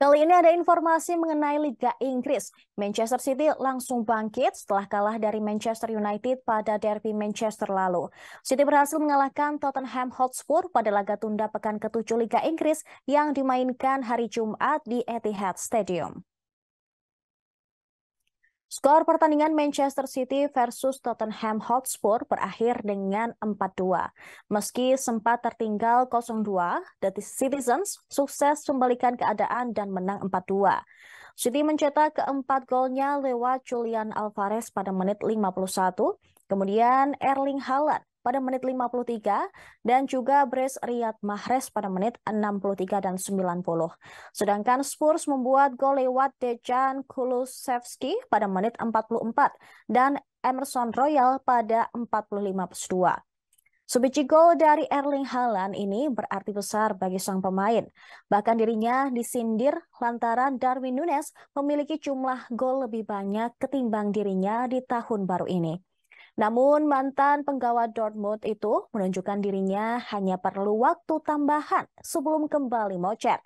Kali ini ada informasi mengenai Liga Inggris. Manchester City langsung bangkit setelah kalah dari Manchester United pada derby Manchester lalu. City berhasil mengalahkan Tottenham Hotspur pada laga tunda pekan ke-7 Liga Inggris yang dimainkan hari Jumat di Etihad Stadium. Skor pertandingan Manchester City versus Tottenham Hotspur berakhir dengan 4-2. Meski sempat tertinggal 0-2, The Citizens sukses membalikan keadaan dan menang 4-2. City mencetak keempat golnya lewat Julian Alvarez pada menit 51, kemudian Erling Haaland pada menit 53 dan juga Brace Riyad Mahrez pada menit 63 dan 90. Sedangkan Spurs membuat gol lewat Dejan Kulusevski pada menit 44 dan Emerson Royal pada 45 2. Sebiji gol dari Erling Haaland ini berarti besar bagi sang pemain. Bahkan dirinya disindir lantaran Darwin Nunes memiliki jumlah gol lebih banyak ketimbang dirinya di tahun baru ini. Namun mantan penggawa Dortmund itu menunjukkan dirinya hanya perlu waktu tambahan sebelum kembali mocek.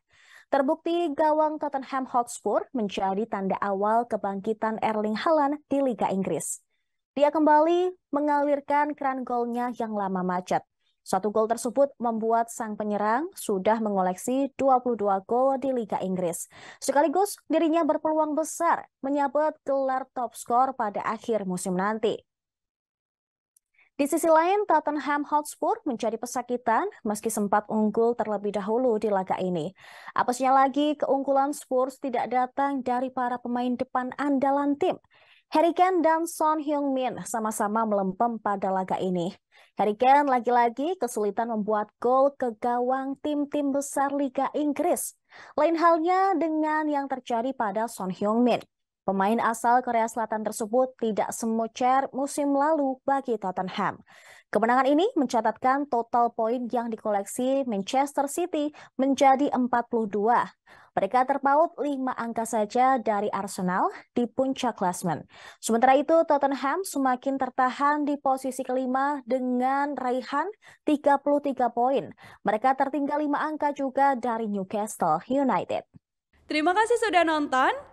Terbukti gawang Tottenham Hotspur menjadi tanda awal kebangkitan Erling Haaland di Liga Inggris. Dia kembali mengalirkan keran golnya yang lama macet. Satu gol tersebut membuat sang penyerang sudah mengoleksi 22 gol di Liga Inggris. Sekaligus dirinya berpeluang besar menyabet gelar top skor pada akhir musim nanti. Di sisi lain, Tottenham Hotspur menjadi pesakitan meski sempat unggul terlebih dahulu di laga ini. Apesnya lagi, keunggulan Spurs tidak datang dari para pemain depan andalan tim. Harry Kane dan Son Heung-min sama-sama melempem pada laga ini. Harry Kane lagi-lagi kesulitan membuat gol ke gawang tim-tim besar Liga Inggris. Lain halnya dengan yang terjadi pada Son Heung-min. Pemain asal Korea Selatan tersebut tidak semucer musim lalu bagi Tottenham. Kemenangan ini mencatatkan total poin yang dikoleksi Manchester City menjadi 42. Mereka terpaut 5 angka saja dari Arsenal di puncak klasmen. Sementara itu Tottenham semakin tertahan di posisi kelima dengan raihan 33 poin. Mereka tertinggal 5 angka juga dari Newcastle United. Terima kasih sudah nonton.